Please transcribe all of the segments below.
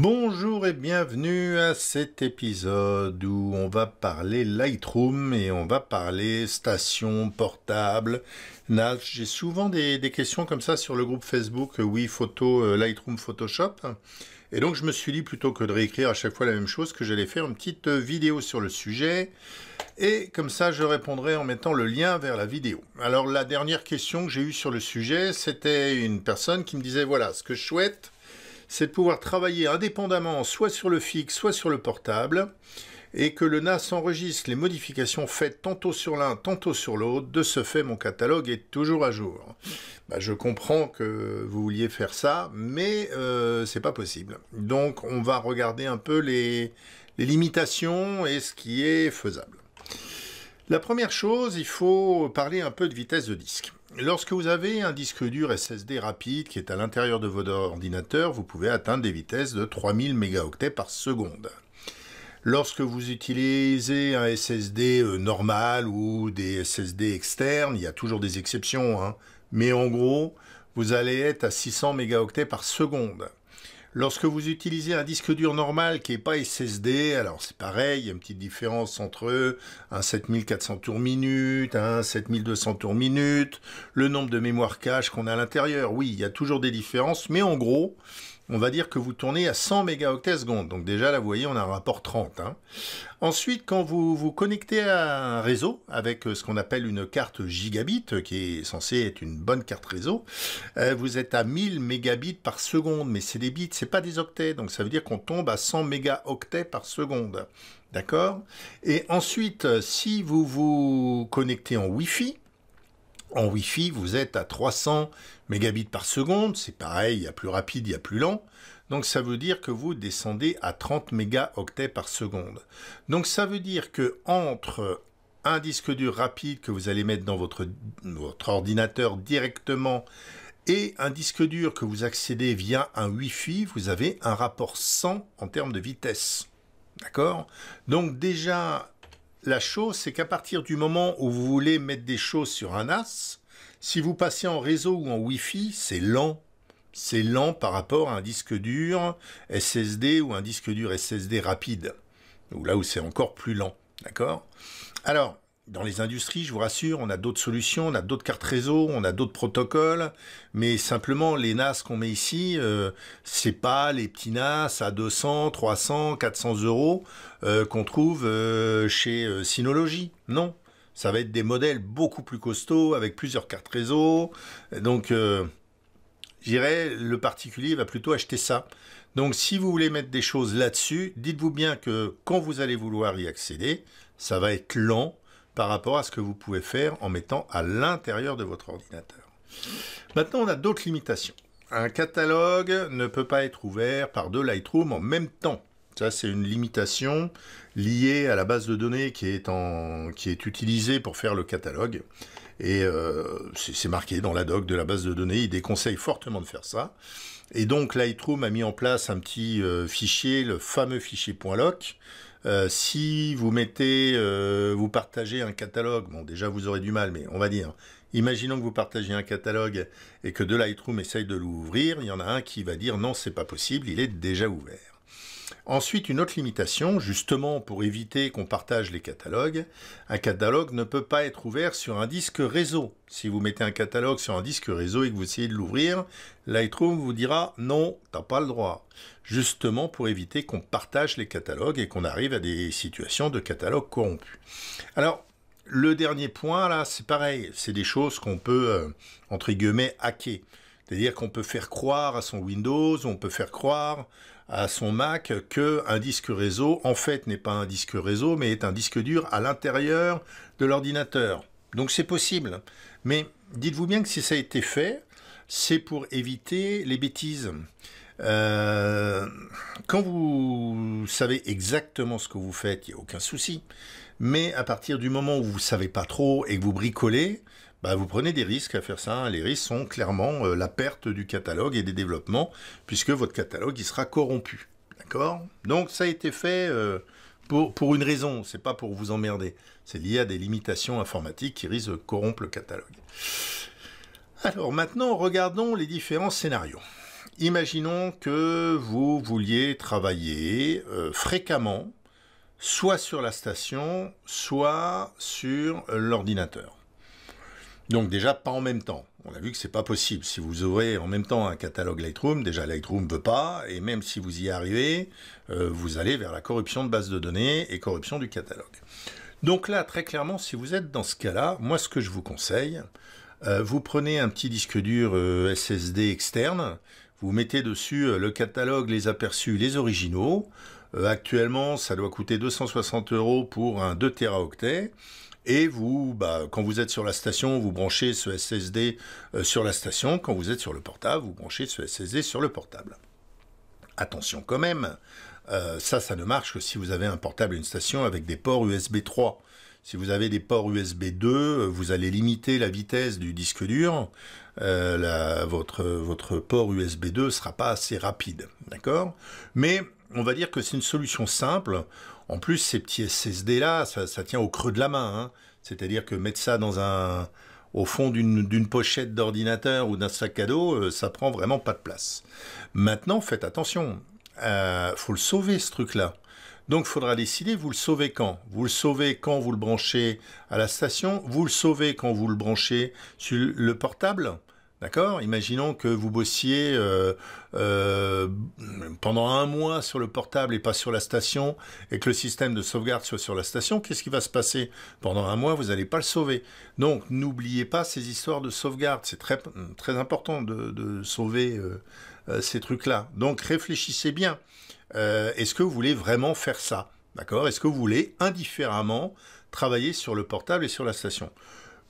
Bonjour et bienvenue à cet épisode où on va parler Lightroom et on va parler station portable. J'ai souvent des, questions comme ça sur le groupe Facebook euh, Oui Photo euh, Lightroom Photoshop. Et donc je me suis dit plutôt que de réécrire à chaque fois la même chose que j'allais faire une petite euh, vidéo sur le sujet. Et comme ça je répondrai en mettant le lien vers la vidéo. Alors la dernière question que j'ai eue sur le sujet, c'était une personne qui me disait voilà ce que je souhaite c'est de pouvoir travailler indépendamment soit sur le fixe, soit sur le portable, et que le NAS enregistre les modifications faites tantôt sur l'un, tantôt sur l'autre. De ce fait, mon catalogue est toujours à jour. Bah, je comprends que vous vouliez faire ça, mais ce euh, c'est pas possible. Donc, on va regarder un peu les limitations et ce qui est faisable. La première chose, il faut parler un peu de vitesse de disque. Lorsque vous avez un disque dur SSD rapide qui est à l'intérieur de votre ordinateur, vous pouvez atteindre des vitesses de 3000 mégaoctets par seconde. Lorsque vous utilisez un SSD euh, normal ou des SSD externes, il y a toujours des exceptions, hein, mais en gros, vous allez être à 600 mégaoctets par seconde. Lorsque vous utilisez un disque dur normal qui n'est pas SSD, alors c'est pareil, il y a une petite différence entre un 7400 tours minute, un 7200 tours minute, le nombre de mémoire cache qu'on a à l'intérieur. Oui, il y a toujours des différences, mais en gros, on va dire que vous tournez à 100 mégaoctets seconde. Donc déjà, là, vous voyez, on a un rapport 30. Hein. Ensuite, quand vous vous connectez à un réseau avec euh, ce qu'on appelle une carte gigabit, euh, qui est censée être une bonne carte réseau, euh, vous êtes à 1000 mégabits par seconde, mais c'est des bits, c'est pas des octets. Donc ça veut dire qu'on tombe à 100 mégaoctets par seconde. D'accord Et ensuite, si vous vous connectez en Wi-Fi, en Wi-Fi, vous êtes à 300 mégabits par seconde, c'est pareil, il y a plus rapide, il y a plus lent. Donc ça veut dire que vous descendez à 30 mégaoctets par seconde. Donc ça veut dire que entre un disque dur rapide que vous allez mettre dans votre, votre ordinateur directement et un disque dur que vous accédez via un Wi-Fi, vous avez un rapport 100 en termes de vitesse. D'accord Donc déjà, la chose, c'est qu'à partir du moment où vous voulez mettre des choses sur un as, si vous passez en réseau ou en Wi-Fi, c'est lent. C'est lent par rapport à un disque dur SSD ou un disque dur SSD rapide. Ou là où c'est encore plus lent. D'accord Alors, dans les industries, je vous rassure, on a d'autres solutions, on a d'autres cartes réseau, on a d'autres protocoles, mais simplement les NAS qu'on met ici, euh, c'est pas les petits NAS à 200, 300, 400 euros euh, qu'on trouve euh, chez Synology. Non, ça va être des modèles beaucoup plus costauds avec plusieurs cartes réseau. Donc, j'irais le particulier va plutôt acheter ça. Donc, si vous voulez mettre des choses là-dessus, dites-vous bien que quand vous allez vouloir y accéder, ça va être lent par rapport à ce que vous pouvez faire en mettant à l'intérieur de votre ordinateur. Maintenant, on a d'autres limitations. Un catalogue ne peut pas être ouvert par deux Lightroom en même temps. Ça, c'est une limitation liée à la base de données qui est, utilisée pour faire le catalogue. Et euh, c'est marqué dans la doc de la base de données. Il déconseille fortement de faire ça. Et donc, Lightroom a mis en place un petit euh, fichier, le fameux fichier .lock. Euh, si vous mettez, euh, vous partagez un catalogue, bon déjà vous aurez du mal, mais on va dire, imaginons que vous partagez un catalogue et que de Lightroom essaye de l'ouvrir, il y en a un qui va dire non, c'est pas possible, il est déjà ouvert. Ensuite, une autre limitation, justement pour éviter qu'on partage les catalogues, un catalogue ne peut pas être ouvert sur un disque réseau. Si vous mettez un catalogue sur un disque réseau et que vous essayez de l'ouvrir, Lightroom vous dira non, t'as pas le droit. Justement pour éviter qu'on partage les catalogues et qu'on arrive à des situations de catalogues corrompus. Alors, le dernier point là, c'est pareil, c'est des choses qu'on peut, euh, entre guillemets, hacker. C'est-à-dire qu'on peut faire croire à son Windows, on peut faire croire à son Mac qu'un disque réseau, en fait, n'est pas un disque réseau, mais est un disque dur à l'intérieur de l'ordinateur. Donc c'est possible. Mais dites-vous bien que si ça a été fait, c'est pour éviter les bêtises. Euh, quand vous savez exactement ce que vous faites, il n'y a aucun souci. Mais à partir du moment où vous ne savez pas trop et que vous bricolez, bah, vous prenez des risques à faire ça. Hein. Les risques sont clairement euh, la perte du catalogue et des développements, puisque votre catalogue sera corrompu. D'accord Donc ça a été fait euh, pour, pour, une raison, c'est pas pour vous emmerder. C'est lié à des limitations informatiques qui risquent de corrompre le catalogue. Alors maintenant, regardons les différents scénarios. Imaginons que vous vouliez travailler euh, fréquemment, soit sur la station, soit sur l'ordinateur. Donc déjà pas en même temps. On a vu que c'est pas possible. Si vous ouvrez en même temps un catalogue Lightroom, déjà Lightroom ne veut pas, et même si vous y arrivez, euh, vous allez vers la corruption de base de données et corruption du catalogue. Donc là, très clairement, si vous êtes dans ce cas-là, moi ce que je vous conseille, euh, vous prenez un petit disque dur euh, SSD externe, vous mettez dessus le catalogue, les aperçus, les originaux. actuellement, ça doit coûter 260 euros pour un 2 teraoctets et vous, bah, quand vous êtes sur la station, vous branchez ce SSD euh, sur la station, quand vous êtes sur le portable, vous branchez ce SSD sur le portable. Attention quand même, euh, ça, ça ne marche que si vous avez un portable et une station avec des ports USB 3. Si vous avez des ports USB 2, euh, vous allez limiter la vitesse du disque dur. votre, votre port USB 2 ne sera pas assez rapide. D'accord Mais on va dire que c'est une solution simple. En plus, ces petits SSD-là, ça, tient au creux de la main. Hein. C'est-à-dire que mettre ça dans un, au fond d'une pochette d'ordinateur ou d'un sac à dos, euh, ça prend vraiment pas de place. Maintenant, faites attention. Il euh, faut le sauver, ce truc-là. Donc, il faudra décider, vous le sauvez quand Vous le sauvez quand vous le branchez à la station Vous le sauvez quand vous le branchez sur le portable D'accord Imaginons que vous bossiez euh, euh, pendant un mois sur le portable et pas sur la station, et que le système de sauvegarde soit sur la station, qu'est-ce qui va se passer Pendant un mois, vous n'allez pas le sauver. Donc n'oubliez pas ces histoires de sauvegarde, c'est très, important de, sauver euh, ces trucs-là. Donc réfléchissez bien, est-ce que vous voulez vraiment faire ça D'accord Est-ce que vous voulez indifféremment travailler sur le portable et sur la station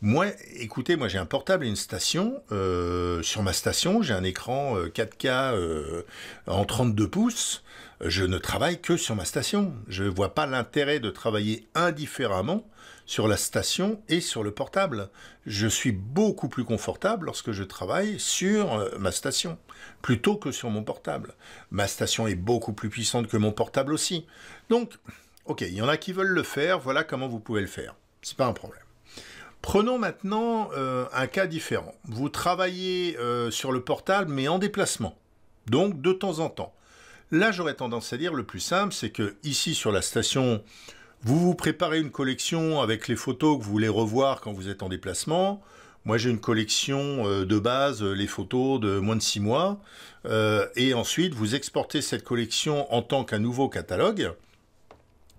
moi, écoutez, moi j'ai un portable et une station. Euh, sur ma station, j'ai un écran 4K euh, euh, en 32 pouces. Je ne travaille que sur ma station. Je ne vois pas l'intérêt de travailler indifféremment sur la station et sur le portable. Je suis beaucoup plus confortable lorsque je travaille sur euh, ma station, plutôt que sur mon portable. Ma station est beaucoup plus puissante que mon portable aussi. Donc, ok, il y en a qui veulent le faire, voilà comment vous pouvez le faire. C'est pas un problème. Prenons maintenant euh, un cas différent. Vous travaillez euh, sur le portable mais en déplacement, donc de temps en temps. Là, j'aurais tendance à dire le plus simple, c'est que ici sur la station, vous vous préparez une collection avec les photos que vous voulez revoir quand vous êtes en déplacement. Moi, j'ai une collection euh, de base, les photos de moins de 6 mois. et ensuite, vous exportez cette collection en tant qu'un nouveau catalogue.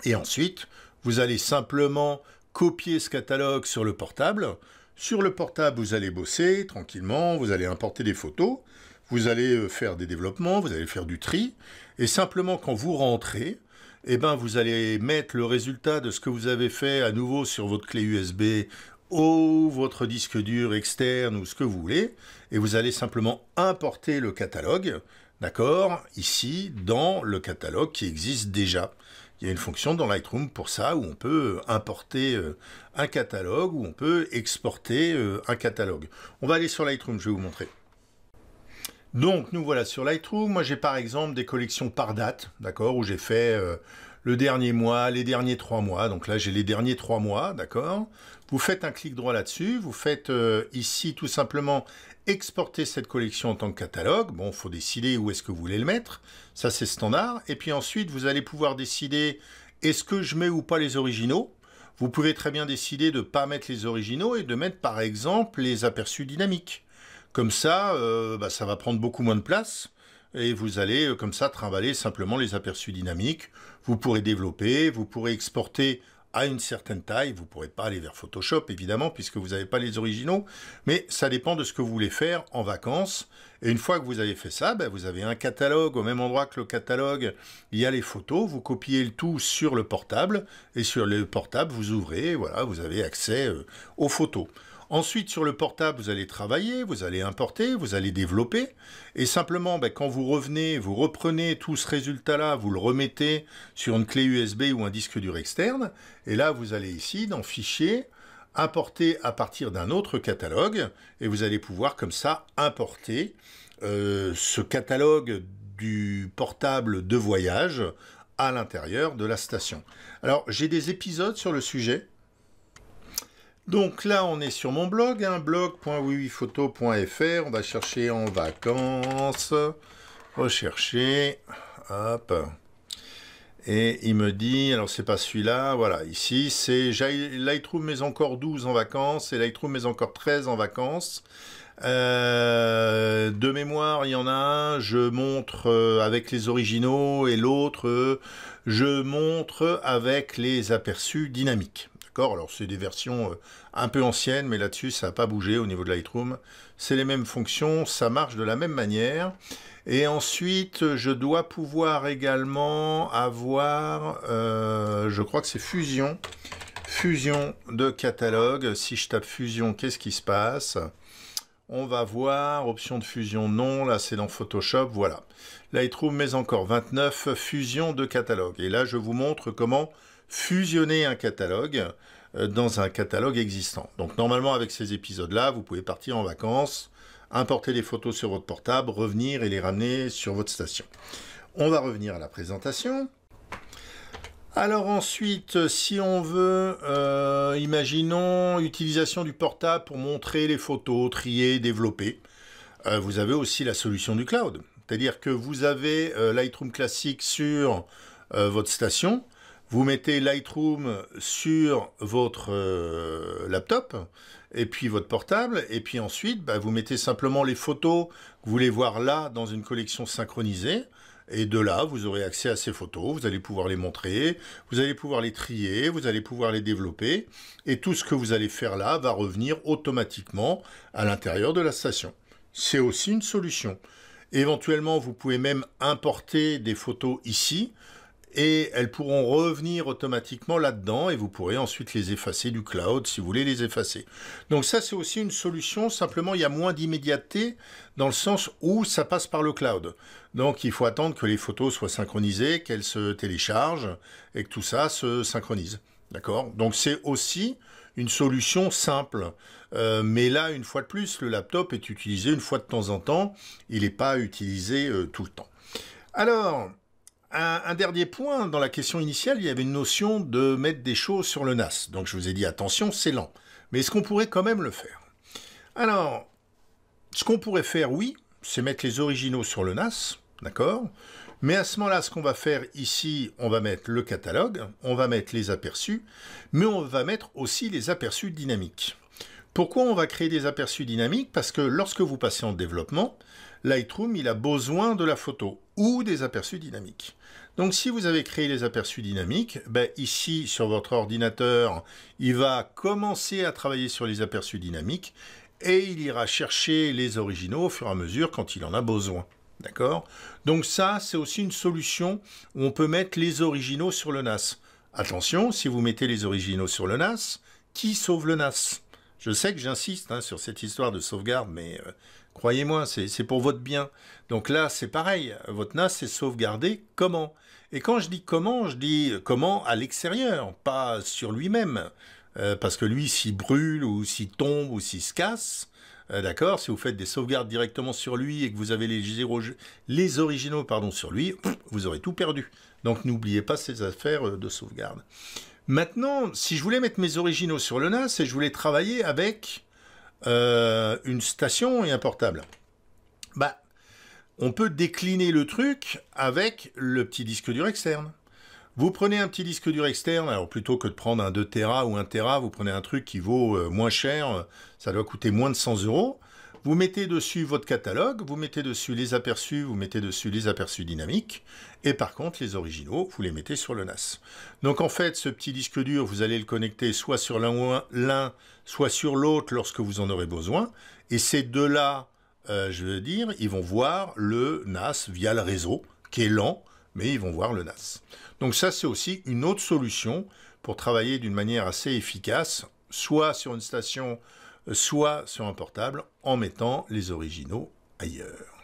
Et ensuite, vous allez simplement copier ce catalogue sur le portable. Sur le portable, vous allez bosser tranquillement, vous allez importer des photos, vous allez euh, faire des développements, vous allez faire du tri, et simplement quand vous rentrez, eh ben, vous allez mettre le résultat de ce que vous avez fait à nouveau sur votre clé USB ou votre disque dur externe ou ce que vous voulez, et vous allez simplement importer le catalogue, d'accord, ici, dans le catalogue qui existe déjà. Il y a une fonction dans Lightroom pour ça où on peut euh, importer euh, un catalogue, où on peut exporter euh, un catalogue. On va aller sur Lightroom, je vais vous montrer. Donc nous voilà sur Lightroom. Moi j'ai par exemple des collections par date, d'accord, où j'ai fait le dernier mois, les derniers trois mois. Donc là, j'ai les derniers trois mois, d'accord Vous faites un clic droit là-dessus, vous faites euh, ici tout simplement exporter cette collection en tant que catalogue. Bon, il faut décider où est-ce que vous voulez le mettre, ça c'est standard. Et puis ensuite, vous allez pouvoir décider est-ce que je mets ou pas les originaux. Vous pouvez très bien décider de ne pas mettre les originaux et de mettre par exemple les aperçus dynamiques. Comme ça, euh, bah, ça va prendre beaucoup moins de place et vous allez euh, comme ça trimballer simplement les aperçus dynamiques. Vous pourrez développer, vous pourrez exporter à une certaine taille. Vous ne pourrez pas aller vers Photoshop, évidemment, puisque vous n'avez pas les originaux. Mais ça dépend de ce que vous voulez faire en vacances. Et une fois que vous avez fait ça, ben, vous avez un catalogue au même endroit que le catalogue. Il y a les photos. Vous copiez le tout sur le portable. Et sur le portable, vous ouvrez. voilà, vous avez accès euh, aux photos. Ensuite, sur le portable, vous allez travailler, vous allez importer, vous allez développer. Et simplement, ben, quand vous revenez, vous reprenez tout ce résultat-là, vous le remettez sur une clé USB ou un disque dur externe. Et là, vous allez ici dans Fichier, importer à partir d'un autre catalogue. Et vous allez pouvoir comme ça importer euh, ce catalogue du portable de voyage à l'intérieur de la station. Alors j'ai des épisodes sur le sujet, donc là, on est sur mon blog, hein, On va chercher en vacances, rechercher, hop. Et il me dit, alors c'est pas celui-là, voilà, ici, c'est Lightroom mais encore 12 en vacances et Lightroom mais encore 13 en vacances. Euh, de mémoire, il y en a un, je montre euh, avec les originaux et l'autre, euh, je montre avec les aperçus dynamiques. Alors, c'est des versions euh, un peu anciennes, mais là-dessus, ça n'a pas bougé au niveau de Lightroom. C'est les mêmes fonctions, ça marche de la même manière. Et ensuite, je dois pouvoir également avoir, euh, je crois que c'est Fusion. Fusion de catalogue. Si je tape Fusion, qu'est-ce qui se passe on va voir, option de fusion non, là c'est dans Photoshop, voilà. Lightroom mais encore 29, fusion de catalogue. Et là je vous montre comment fusionner un catalogue euh, dans un catalogue existant. Donc normalement avec ces épisodes-là, vous pouvez partir en vacances, importer les photos sur votre portable, revenir et les ramener sur votre station. On va revenir à la présentation. Alors ensuite, si on veut, euh, imaginons utilisation du portable pour montrer les photos, trier, développer, euh, vous avez aussi la solution du cloud. C'est-à-dire que vous avez Lightroom classique sur votre station, vous mettez Lightroom sur votre euh, laptop et puis votre portable, et puis ensuite bah, vous mettez simplement les photos que vous voulez voir là dans une collection synchronisée. Et de là, vous aurez accès à ces photos, vous allez pouvoir les montrer, vous allez pouvoir les trier, vous allez pouvoir les développer. Et tout ce que vous allez faire là va revenir automatiquement à l'intérieur de la station. C'est aussi une solution. Éventuellement, vous pouvez même importer des photos ici et elles pourront revenir automatiquement là-dedans et vous pourrez ensuite les effacer du cloud si vous voulez les effacer. Donc ça c'est aussi une solution, simplement il y a moins d'immédiateté dans le sens où ça passe par le cloud. Donc il faut attendre que les photos soient synchronisées, qu'elles se téléchargent et que tout ça se synchronise. D'accord Donc c'est aussi une solution simple. Euh, mais là, une fois de plus, le laptop est utilisé une fois de temps en temps. Il n'est pas utilisé euh, tout le temps. Alors, un, dernier point, dans la question initiale, il y avait une notion de mettre des choses sur le NAS. Donc je vous ai dit, attention, c'est lent. Mais est-ce qu'on pourrait quand même le faire Alors, ce qu'on pourrait faire, oui, c'est mettre les originaux sur le NAS, d'accord Mais à ce moment-là, ce qu'on va faire ici, on va mettre le catalogue, on va mettre les aperçus, mais on va mettre aussi les aperçus dynamiques. Pourquoi on va créer des aperçus dynamiques Parce que lorsque vous passez en développement, Lightroom, il a besoin de la photo ou des aperçus dynamiques. Donc si vous avez créé les aperçus dynamiques, ben, ici sur votre ordinateur, il va commencer à travailler sur les aperçus dynamiques et il ira chercher les originaux au fur et à mesure quand il en a besoin. D'accord Donc ça, c'est aussi une solution où on peut mettre les originaux sur le NAS. Attention, si vous mettez les originaux sur le NAS, qui sauve le NAS Je sais que j'insiste hein, sur cette histoire de sauvegarde, mais euh, croyez-moi, c'est pour votre bien. Donc là, c'est pareil, votre NAS est sauvegardé comment et quand je dis comment, je dis comment à l'extérieur, pas sur lui-même. Euh, parce que lui, s'il brûle ou s'il tombe ou s'il se casse, euh, d'accord, si vous faites des sauvegardes directement sur lui et que vous avez les, zéro, les originaux pardon, sur lui, vous aurez tout perdu. Donc n'oubliez pas ces affaires euh, de sauvegarde. Maintenant, si je voulais mettre mes originaux sur le NAS et je voulais travailler avec une station et un portable on peut décliner le truc avec le petit disque dur externe. Vous prenez un petit disque dur externe, alors plutôt que de prendre un 2 Tera ou un Tera, vous prenez un truc qui vaut euh, moins cher, euh, ça doit coûter moins de 100 euros. Vous mettez dessus votre catalogue, vous mettez dessus les aperçus, vous mettez dessus les aperçus dynamiques, et par contre les originaux, vous les mettez sur le NAS. Donc en fait, ce petit disque dur, vous allez le connecter soit sur l'un, soit sur l'autre lorsque vous en aurez besoin, et ces deux-là, euh, je veux dire, ils vont voir le NAS via le réseau, qui est lent, mais ils vont voir le NAS. Donc ça, c'est aussi une autre solution pour travailler d'une manière assez efficace, soit sur une station, euh, soit sur un portable, en mettant les originaux ailleurs.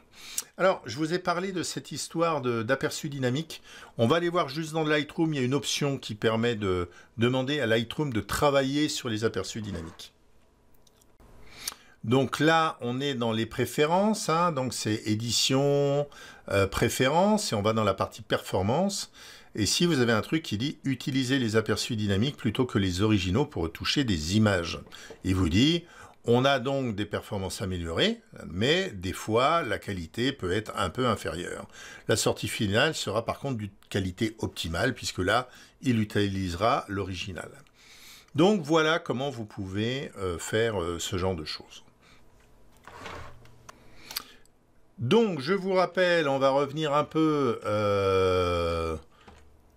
Alors, je vous ai parlé de cette histoire d'aperçu dynamique. On va aller voir juste dans Lightroom, il y a une option qui permet de demander à Lightroom de travailler sur les aperçus dynamiques. Donc là, on est dans les préférences, hein. donc c'est édition, euh, préférences, et on va dans la partie performance. Et si vous avez un truc qui dit utiliser les aperçus dynamiques plutôt que les originaux pour toucher des images, il vous dit on a donc des performances améliorées, mais des fois la qualité peut être un peu inférieure. La sortie finale sera par contre d'une qualité optimale puisque là il utilisera l'original. Donc voilà comment vous pouvez euh, faire euh, ce genre de choses. Donc, je vous rappelle, on va revenir un peu. Euh,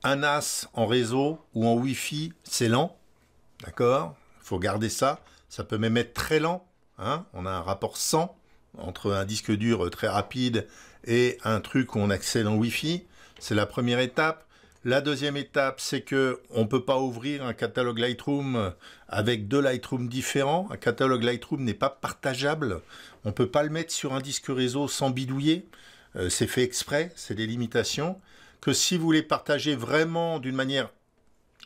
un as en réseau ou en Wi-Fi, c'est lent. D'accord Il faut garder ça. Ça peut même être très lent. Hein. on a un rapport 100 entre un disque dur très rapide et un truc où on accède en Wi-Fi. C'est la première étape. La deuxième étape, c'est que on peut pas ouvrir un catalogue Lightroom avec deux Lightroom différents. Un catalogue Lightroom n'est pas partageable. On peut pas le mettre sur un disque réseau sans bidouiller. Euh, c'est fait exprès, c'est des limitations. Que si vous voulez partager vraiment d'une manière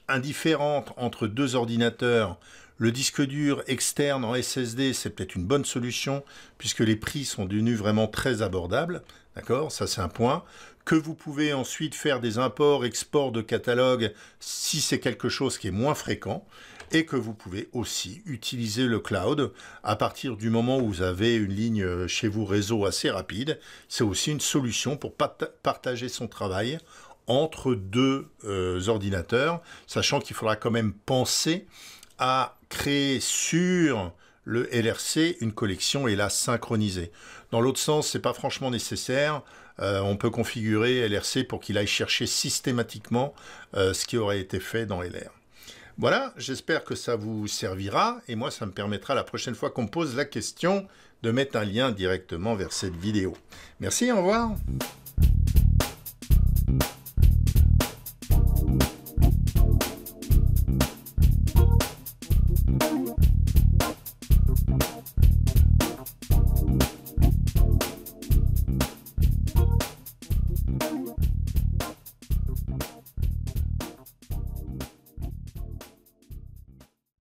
indifférente entre deux ordinateurs, le disque dur externe en SSD, c'est peut-être une bonne solution puisque les prix sont devenus vraiment très abordables. D'accord Ça, c'est un point que vous pouvez ensuite faire des imports, exports de catalogues si c'est quelque chose qui est moins fréquent, et que vous pouvez aussi utiliser le cloud à partir du moment où vous avez une ligne chez vous réseau assez rapide. C'est aussi une solution pour partager son travail entre deux euh, ordinateurs, sachant qu'il faudra quand même penser à créer sur le LRC une collection et la synchroniser. Dans l'autre sens, ce n'est pas franchement nécessaire. Euh, on peut configurer LRC pour qu'il aille chercher systématiquement euh, ce qui aurait été fait dans LR. Voilà, j'espère que ça vous servira et moi ça me permettra la prochaine fois qu'on me pose la question de mettre un lien directement vers cette vidéo. Merci, au revoir.